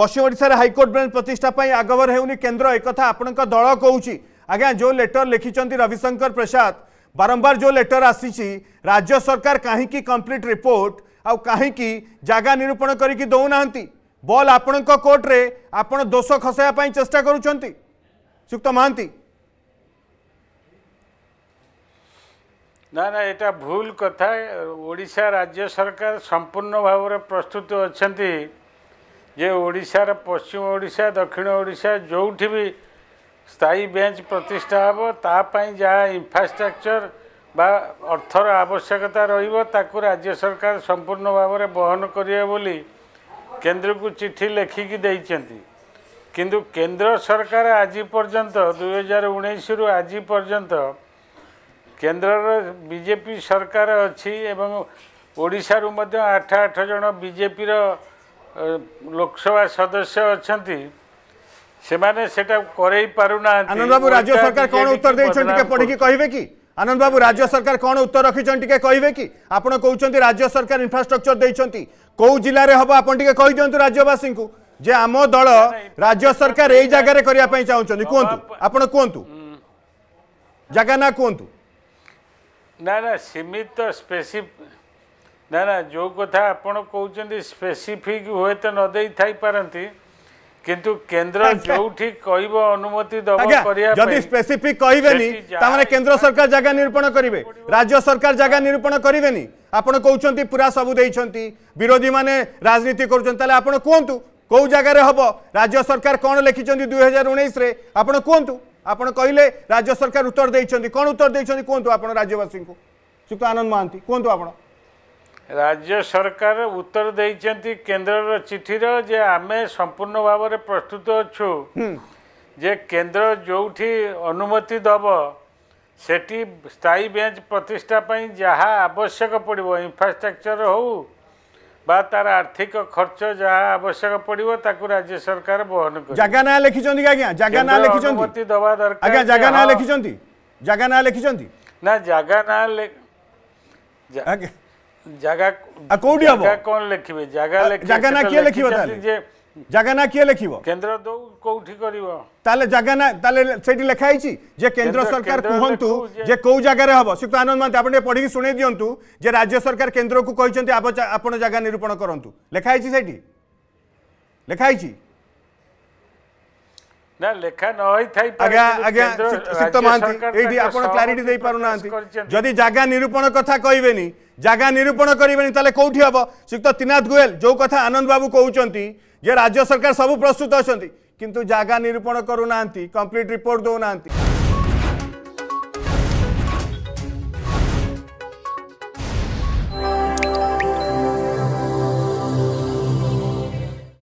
পশ্চিম ওড়শার high court bench প্রতিষ্ঠা পাই আগবর হেউনি কেন্দ্র একথা আপনার দল কৌছি আজ্ঞা যে লেটর লিখিছেন রবিশঙ্কর প্রসাদ বারম্বার যে লেটর আসিছি রাজ্য সরকার কাহিকি কমপ্লিট রিপোর্ট আউ কাহিকি জায়গা নিরূপণ করিকি দৌ না বল আপনার কোর্টরে আপনার দোষ খসাইয়া চেষ্টা করছেন সুক্ত মহান্তি না না এটা ভুল কথা ওড়িশা রাজ্য সরকার সম্পূর্ণ ভাবে প্রস্তুত অনেক ଯେ ଓଡ଼ିଶାର ପଶ୍ଚିମ ଓଡ଼ିଶା ଦକ୍ଷିଣ ଓଡ଼ିଶା ଯେଉଁଠି ବି ସ୍ଥାୟୀ ବେଞ୍ଚ ପ୍ରତିଷ୍ଠା ହେବ ତା ପାଇଁ ଯାହା ଇନଫ୍ରାଷ୍ଟ୍ରକ୍ଚର ବା ଅର୍ଥର ଆବଶ୍ୟକତା ରହିବ ତାକୁ ରାଜ୍ୟ ସରକାର ସମ୍ପୂର୍ଣ୍ଣ ଭାବରେ ବହନ କରିବେ ବୋଲି କେନ୍ଦ୍ରକୁ ଚିଠି ଲେଖିକି ଦେଇଛନ୍ତି କିନ୍ତୁ କେନ୍ଦ୍ର ସରକାର ଆଜି ପର୍ଯ୍ୟନ୍ତ ଦୁଇହଜାର ଉଣେଇଶରୁ ଆଜି ପର୍ଯ୍ୟନ୍ତ କେନ୍ଦ୍ରର ବିଜେପି ସରକାର ଅଛି ଏବଂ ଓଡ଼ିଶାରୁ ମଧ୍ୟ ଆଠ ଆଠ ଜଣ ବିଜେପିର ଲୋକସଭା ସଦସ୍ୟ ଅଛନ୍ତି ସେମାନେ ସେଟା କରେଇ ପାରୁନାହାନ୍ତି ଆନନ୍ଦ ବାବୁ ରାଜ୍ୟ ସରକାର କ'ଣ ଉତ୍ତର ଦେଇଛନ୍ତି ଟିକେ ପଢ଼ିକି କହିବେ କି ଆନନ୍ଦ ବାବୁ ରାଜ୍ୟ ସରକାର କ'ଣ ଉତ୍ତର ରଖିଛନ୍ତି ଟିକେ କହିବେ କି ଆପଣ କହୁଛନ୍ତି ରାଜ୍ୟ ସରକାର ଇନଫ୍ରାଷ୍ଟ୍ରକ୍ଚର ଦେଇଛନ୍ତି କେଉଁ ଜିଲ୍ଲାରେ ହେବ ଆପଣ ଟିକେ କହିଦିଅନ୍ତୁ ରାଜ୍ୟବାସୀଙ୍କୁ ଯେ ଆମ ଦଳ ରାଜ୍ୟ ସରକାର ଏଇ ଜାଗାରେ କରିବା ପାଇଁ ଚାହୁଁଛନ୍ତି କୁହନ୍ତୁ ଆପଣ କୁହନ୍ତୁ ଜାଗା ନା କୁହନ୍ତୁ ନା ନା ସୀମିତ ସ୍ପେସିଫିକ ନା ନା ଯେଉଁ କଥା ଆପଣ କହୁଛନ୍ତି ସ୍ପେସିଫିକ୍ ହୁଏତ ନ ଦେଇ ଥାଇପାରନ୍ତି କିନ୍ତୁ କେନ୍ଦ୍ର ଯୋଉଠି କହିବ ଅନୁମତି ଦବ କରିବା ଯଦି ସ୍ପେସିଫିକ କହିବେନି ତାମାନେ କେନ୍ଦ୍ର ସରକାର ଜାଗା ନିରୂପଣ କରିବେ ରାଜ୍ୟ ସରକାର ଜାଗା ନିରୂପଣ କରିବେନି ଆପଣ କହୁଛନ୍ତି ପୁରା ସବୁ ଦେଇଛନ୍ତି ବିରୋଧୀ ମାନେ ରାଜନୀତି କରୁଛନ୍ତି ତାହେଲେ ଆପଣ କୁହନ୍ତୁ କୋଉ ଜାଗାରେ ହବ ରାଜ୍ୟ ସରକାର କ'ଣ ଲେଖିଛନ୍ତି ଦୁଇ ହଜାର ଉଣେଇଶରେ ଆପଣ କୁହନ୍ତୁ ଆପଣ କହିଲେ ରାଜ୍ୟ ସରକାର ଉତ୍ତର ଦେଇଛନ୍ତି କ'ଣ ଉତ୍ତର ଦେଇଛନ୍ତି କୁହନ୍ତୁ ଆପଣ ରାଜ୍ୟବାସୀଙ୍କୁ ଶ୍ରୀ ଆନନ୍ଦ ମହାନ୍ତି କୁହନ୍ତୁ ଆପଣ ରାଜ୍ୟ ସରକାର ଉତ୍ତର ଦେଇଛନ୍ତି କେନ୍ଦ୍ରର ଚିଠିର ଯେ ଆମେ ସମ୍ପୂର୍ଣ୍ଣ ଭାବରେ ପ୍ରସ୍ତୁତ ଅଛୁ ଯେ କେନ୍ଦ୍ର ଯେଉଁଠି ଅନୁମତି ଦେବ ସେଠି ସ୍ଥାୟୀ ବେଞ୍ଚ ପ୍ରତିଷ୍ଠା ପାଇଁ ଯାହା ଆବଶ୍ୟକ ପଡ଼ିବ ଇନଫ୍ରାଷ୍ଟ୍ରକ୍ଚର ହେଉ ବା ତାର ଆର୍ଥିକ ଖର୍ଚ୍ଚ ଯାହା ଆବଶ୍ୟକ ପଡିବ ତାକୁ ରାଜ୍ୟ ସରକାର ବହନ କରିବେ ଜାଗା ନାଁ ଲେଖିଛନ୍ତି ଆଜ୍ଞା ଜାଗା ନାଁ ଲେଖିଛନ୍ତି ଅନୁମତି ଦବା ଦରକାର ଆଜ୍ଞା ଜାଗା ନାଁ ଲେଖିଛନ୍ତି ଜାଗା ନାଁ ଲେଖିଛନ୍ତି ନା ଜାଗା ନାଁ ଆଜ୍ଞା জায়গা কোটি হব কোন লিখিবে জায়গা জায়গা না কি লিখিব তাহলে জায়গা না কি লিখিব কেন্দ্র দৌ কোটি করিব তাহলে জায়গা না তাহলে সেটি লেখা হইছি যে কেন্দ্র সরকার কুহন্তু যে কেউ জায়গায় হব শ্রীযুক্ত আনন্দ মহান্ত আপনি পড়ি শুনে দিও যে রাজ্য সরকার কেন্দ্রকু কিন্তু আপনার জায়গা নিরূপণ করতু লেখা হইছি সেটি লেখা হইছি না লেখা ন হইথাই আজ্ঞা আজ্ঞা শ্রীযুক্ত মহান্তি এইটি আপনার যদি জায়গা নিরূপণ কথা কইবেনি জায়গা নিরূপণ করবে তাহলে কোটি হব শ্রীযুক্ত তিনাথ গোয়েল যে কথা আনন্দ বাবু কৌন যে রাজ্য সরকার সবু প্রস্তুত অনেক কিন্তু জায়গা নিরূপণ করু না কমপ্লিট রিপোর্ট দেউ না